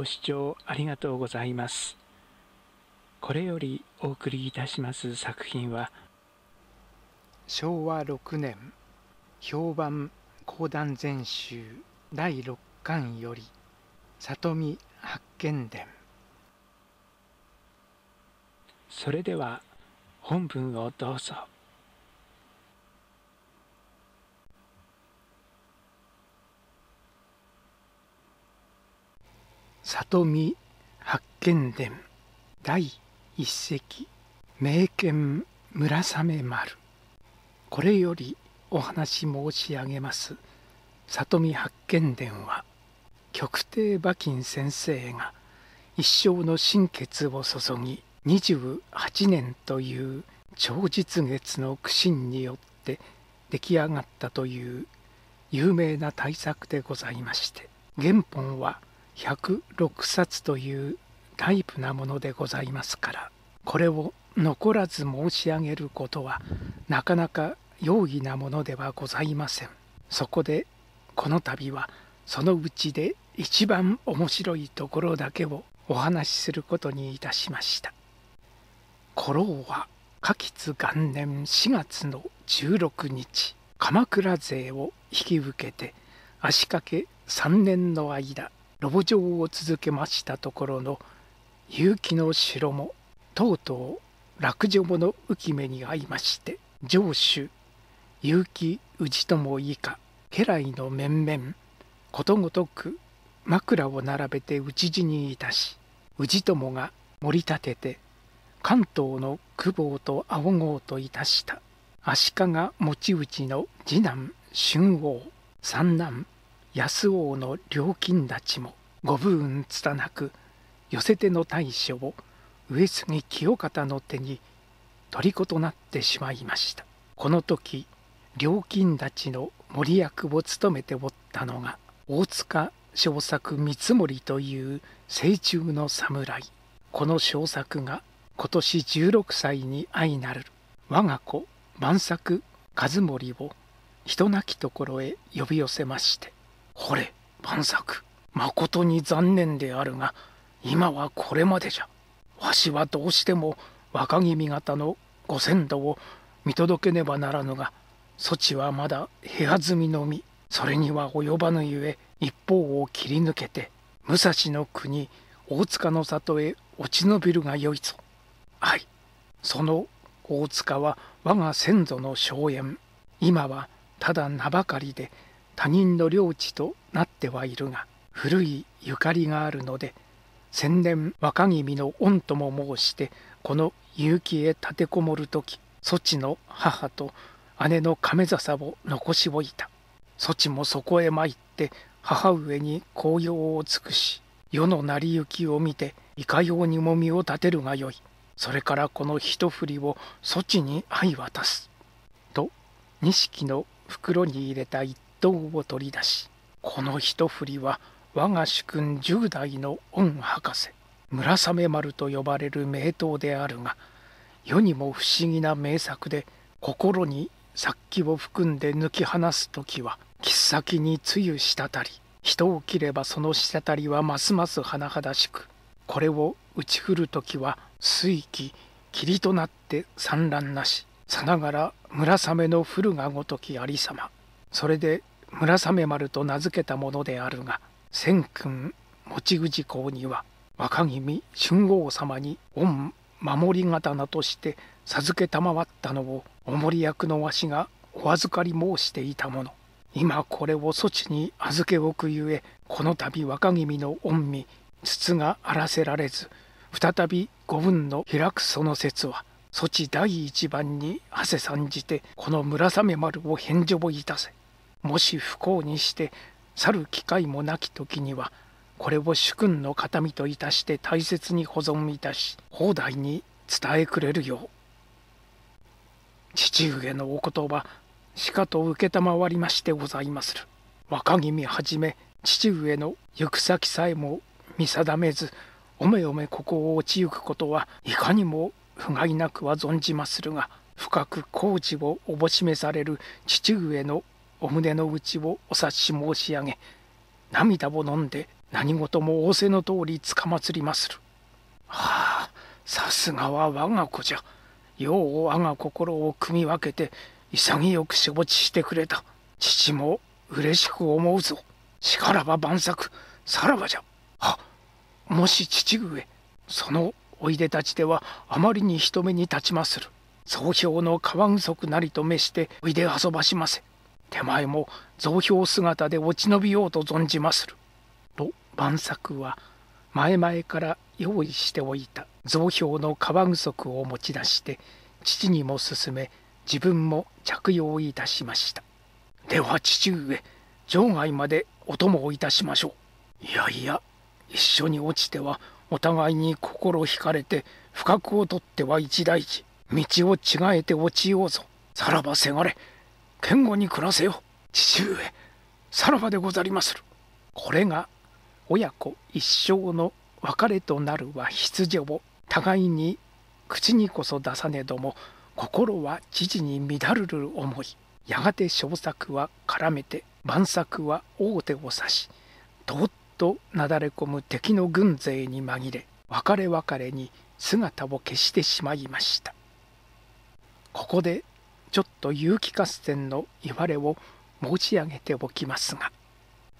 ご視聴ありがとうございます。これよりお送りいたします作品は昭和6年評判講談全集第6巻より里見八犬伝それでは本文をどうぞ。里見八犬伝第一席名犬村雨丸これよりお話申し上げます里見八犬伝は極帝馬琴先生が一生の心血を注ぎ28年という超実月の苦心によって出来上がったという有名な大作でございまして原本は「106冊というタイプなものでございますからこれを残らず申し上げることはなかなか容易なものではございませんそこでこの度はそのうちで一番面白いところだけをお話しすることにいたしました古老は夏吉元年4月の16日鎌倉勢を引き受けて足掛け3年の間ロブ城を続けましたところの結城の城もとうとう落城の浮目に遭いまして城主結城氏友以下家来の面々ことごとく枕を並べて討ち死にいたし氏友が盛り立てて関東の久保とごうといたした足利持ちの次男春王三男安王の料金立ちもご不運つたなく寄せての大将を上杉清方の手に虜となってしまいましたこの時料金立ちの森役を務めておったのが大塚小作三森という成虫の侍この小作が今年16歳に相なる我が子万作和森を人なきところへ呼び寄せましてほれ万作まことに残念であるが今はこれまでじゃわしはどうしても若君方のご先祖を見届けねばならぬがそちはまだ部屋住みのみそれには及ばぬゆえ一方を切り抜けて武蔵の国大塚の里へ落ち延びるがよいぞ。はいその大塚は我が先祖の荘園今はただ名ばかりで他人の領地となってはいるが古いゆかりがあるので千年若君の御とも申してこの結城へ立てこもる時そちの母と姉の亀笹を残しおいたそちもそこへ参って母上に紅葉を尽くし世の成り行きを見ていかようにもみを立てるがよいそれからこの一振りをそちに相渡す」と錦の袋に入れた一銅を取り出しこの一振りは我が主君10代の御博士村雨丸と呼ばれる名刀であるが世にも不思議な名作で心に殺気を含んで抜き放す時は切っ先に露ゆ滴り人を切ればその滴りはますます甚だしくこれを打ち振る時は水気霧となって産卵なしさながら村雨の降るがごとき有様それで村雨丸と名付けたものであるが千君持口公には若君春王様に御守り刀として授けたまわったのをお守り役のわしがお預かり申していたもの今これを措置に預けおくゆえこの度若君の御身筒が荒らせられず再び御分の開くその説は措置第一番に汗せ参じてこの村雨丸を返上いたせもし不幸にして去る機会もなき時にはこれを主君の形見といたして大切に保存いたし放題に伝えくれるよう父上のお言葉しかと承りましてございまする若君はじめ父上の行く先さえも見定めずおめおめここを落ちゆくことはいかにも不甲斐なくは存じまするが深く工事をおぼしめされる父上のお胸の内をお察し申し上げ涙を飲んで何事も仰せの通りつかまつりまする。はあさすがは我が子じゃ。よう我が心を組み分けて潔く承知してくれた。父も嬉しく思うぞ。しからば晩作、さらばじゃ。はもし父上、そのおいでたちではあまりに人目に立ちまする。総評の川具足なりと召しておいで遊ばしませ。手前も増票姿で落ち延びようと存じまする」と万作は前々から用意しておいた増票の革具足を持ち出して父にも勧め自分も着用いたしましたでは父上場外までお供をいたしましょういやいや一緒に落ちてはお互いに心惹かれて不覚をとっては一大事道を違えて落ちようぞさらばせがれ堅固に暮らせよ父上さらばでござりまするこれが親子一生の別れとなるは必要を互いに口にこそ出さねども心は父に乱るる思いやがて小作は絡めて晩作は大手を差しどっとなだれ込む敵の軍勢に紛れ別れ別れに姿を消してしまいましたここでちょっと有機合戦のいわれを申し上げておきますが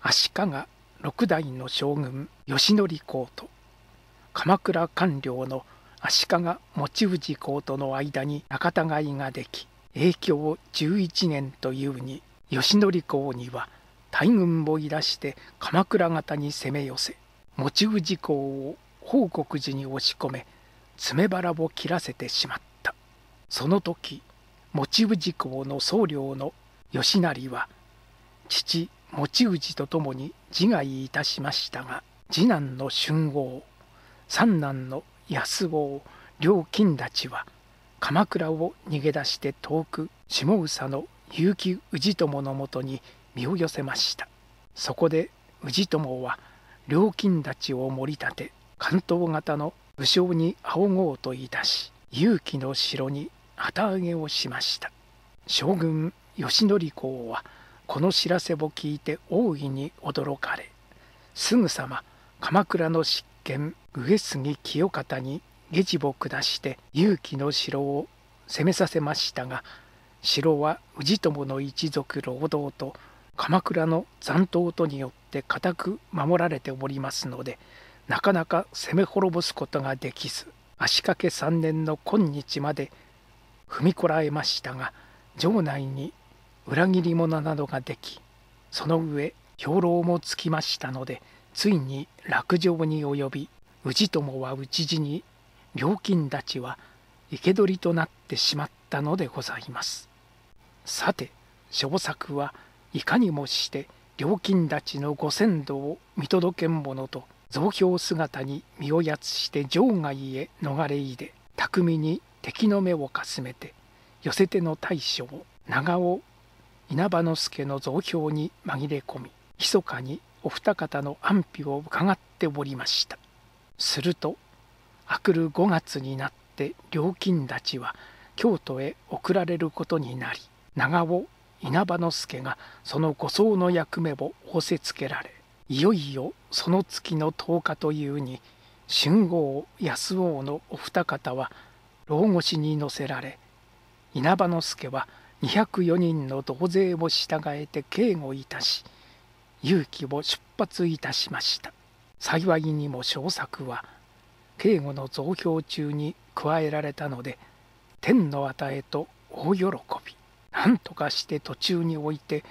足利六代の将軍義則公と鎌倉官僚の足利持氏公との間に仲違いができ影響11年というに義則公には大軍をいらして鎌倉方に攻め寄せ持氏公を報国寺に押し込め爪腹を切らせてしまったその時持氏公の僧侶の義成は父持氏と共に自害いたしましたが次男の春豪三男の安郷。両金たちは鎌倉を逃げ出して遠く下総の結城氏友のもとに身を寄せましたそこで氏友は両金たちを盛り立て関東型の武将に仰ごうといたし勇気の城に旗揚げをしました将軍義則公はこの知らせを聞いて大いに驚かれすぐさま鎌倉の執権上杉清方に下地を下して勇気の城を攻めさせましたが城は氏友の一族労働と鎌倉の残党とによって固く守られておりますのでなかなか攻め滅ぼすことができず足掛け3年の今日まで踏みこらえましたが城内に裏切り者などができその上兵糧もつきましたのでついに落城に及び氏友は討ち死に料金たちは生け捕りとなってしまったのでございますさて小作はいかにもして料金たちのご先祖を見届けん者と増票姿に身をやつして城外へ逃れいで巧みに敵の目をかすめて寄せての大将長尾稲葉之助の増票に紛れ込み密かにお二方の安否を伺っておりましたすると明くる5月になって料金たちは京都へ送られることになり長尾稲葉之助がその護送の役目を仰せつけられいよいよその月の10日というに春号安王のお二方は牢越に乗せられ稲葉之助は204人の同勢を従えて警護いたし勇気を出発いたしました幸いにも小作は警護の増強中に加えられたので天の与えと大喜び何とかして途中において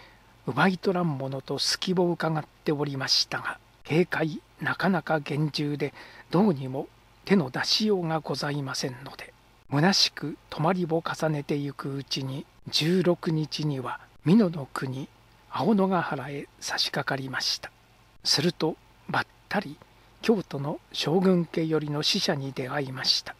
奪い取らんものと隙を伺っておりましたが警戒なかなか厳重でどうにも手の出しようがございませんので虚しく泊まりを重ねてゆくうちに16日には美濃の国青野ヶ原へ差し掛かりましたするとばったり京都の将軍家よりの使者に出会いました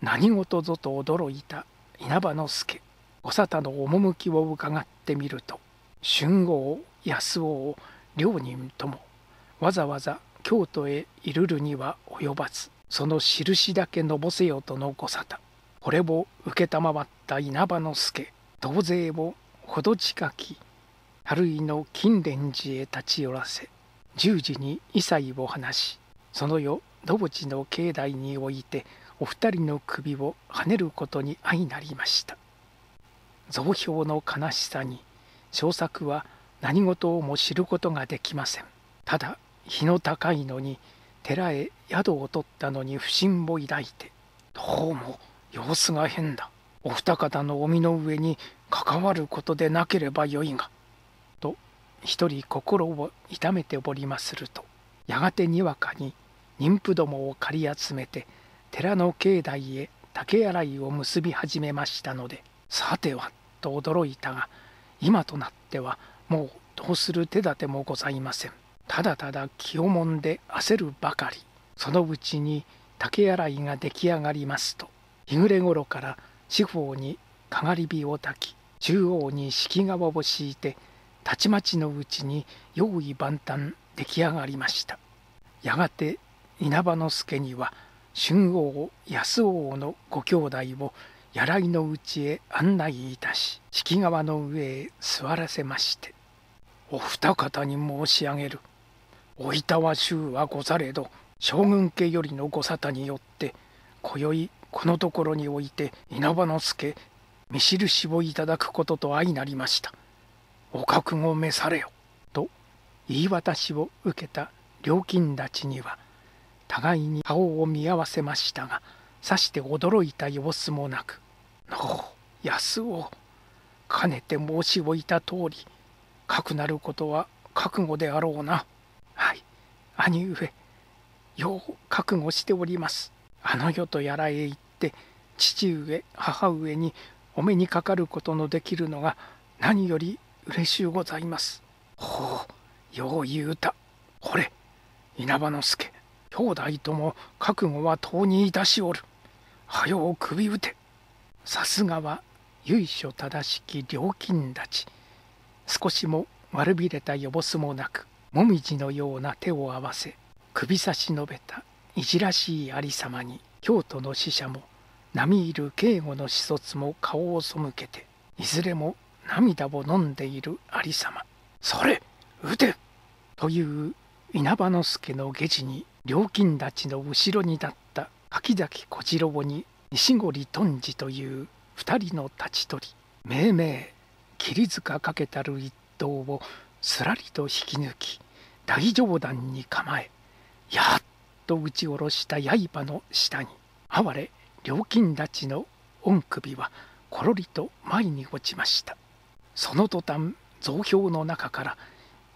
何事ぞと驚いた稲葉之助お沙汰の趣を伺ってみると春王安王両人ともわざわざ京都へいるには及ばずその印だけのぼせよとのご沙汰これを承った稲葉之助同勢をほど近き春井の金蓮寺へ立ち寄らせ十時に異彩を放しその夜土淵の境内においてお二人の首をはねることに相なりました増票の悲しさに小作は何事をも知ることができませんただ日の高いのに寺へ宿を取ったのに不審を抱いてどうも様子が変だお二方のお身の上に関わることでなければよいが」と一人心を痛めておりまするとやがてにわかに妊婦どもを借り集めて寺の境内へ竹洗いを結び始めましたので「さては」と驚いたが今となってはもうどうする手立てもございませんただただ気をもんで焦るばかりそのうちに竹洗いが出来上がりますと日暮れ頃から四方にかがり火を焚き中央に敷川を敷いてたちまちのうちに用意万端出来上がりましたやがて稲葉之助には春王安王のご兄弟を柳井のうちへ案内いたし敷川の上へ座らせましてお二方に申し上げるおいたは衆はござれど将軍家よりのご沙汰によって今宵このところにおいて稲葉之助目印をいただくことと相なりましたお覚悟召されよと言い渡しを受けた料金たちには互いに顔を見合わせましたがさして驚いた様子もなく「のう安をかねて申しおいた通りかくなることは覚悟であろうな」はい兄上よう覚悟しておりますあの世とやらへ行って父上母上にお目にかかることのできるのが何より嬉しゅうございます。ほうよう言うたこれ稲葉之助兄弟とも覚悟は当にいたしおる。はよう首打て。さすがは由緒正しき料金立ち。少しも悪びれたよぼすもなく、もみじのような手を合わせ、首差し伸べたいじらしいありさまに、京都の使者も並いる警護の始卒も顔を背けていずれも涙を飲んでいる有様それ撃てという稲葉之助の下地に料金たちの後ろに立った柿崎小次郎に西堀頓治という二人の立ち取り命名桐塚かけたる一刀をすらりと引き抜き大上段に構えやっと打ち下ろした刃の下に哀れ料金立ちの御首はころりと前に落ちましたその途端増票の中から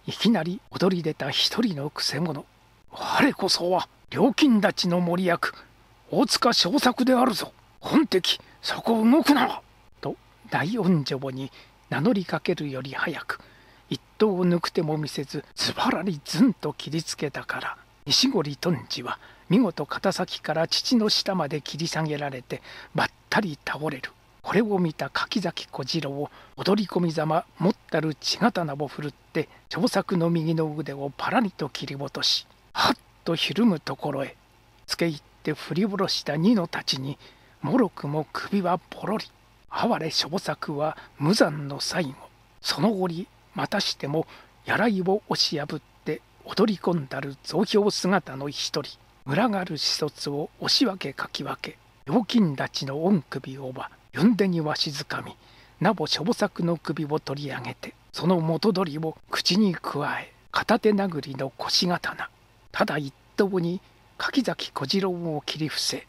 いきなり踊り出た一人のくせ者我こそは料金立ちの森役大塚小作であるぞ本敵そこ動くなと大恩女に名乗りかけるより早く一刀を抜く手も見せずずばらりずんと切りつけたから西堀頓治は「見事肩先から父の下まで切り下げられてばったり倒れるこれを見た柿崎小次郎を踊り込みざま持ったる血刀を振るって長作の右の腕をパラリと切り落としはっとひるむところへつけ入って振り下ろした二のたちにもろくも首はポロリ哀れ長作は無残の最後その折またしてもやらいを押し破って踊り込んだる増票姿の一人群がる始卒を押し分けかき分け料金たちの御首をば呼んでには静かみなぼしょ作の首を取り上げてその元取りを口にくわえ片手殴りの腰刀ただ一刀に柿崎小次郎を切り伏せ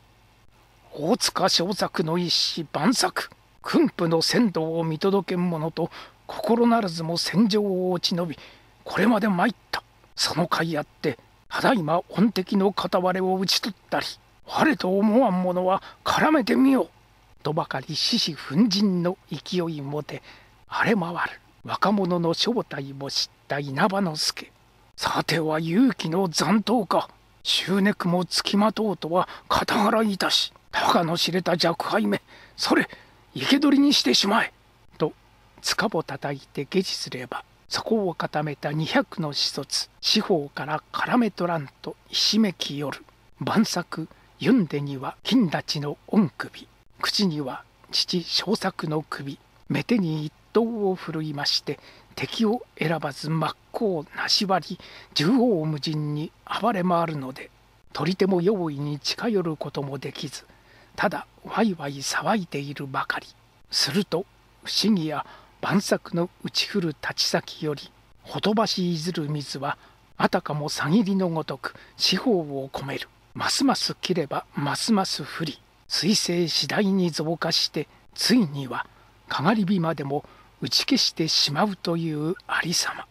大塚小作の一子万作君父の先導を見届けん者と心ならずも戦場を落ち延びこれまで参ったその甲斐あってただいま恩敵の片割れを討ち取ったり我と思わん者は絡めてみようとばかり獅子奮陣の勢いもて荒れ回る若者の正体も知った稲葉之助さては勇気の残党か執念もつきまとうとは片腹いたしたかの知れた若輩めそれ生け捕りにしてしまえと塚を叩いて下地すればそこを固めた二百の始卒四方から絡めとらんとひしめき夜晩作読んでには金立ちの御首口には父小作の首目手に一刀を振るいまして敵を選ばず真っ向なし割り縦横無尽に暴れ回るので取り手も容易に近寄ることもできずただワイワイ騒いでいるばかりすると不思議や万作の打ち降る立ち先よりほとばしいずる水はあたかもさぎりのごとく四方を込めるますます切ればますます降り水星次第に増加してついにはかがり火までも打ち消してしまうというありさま。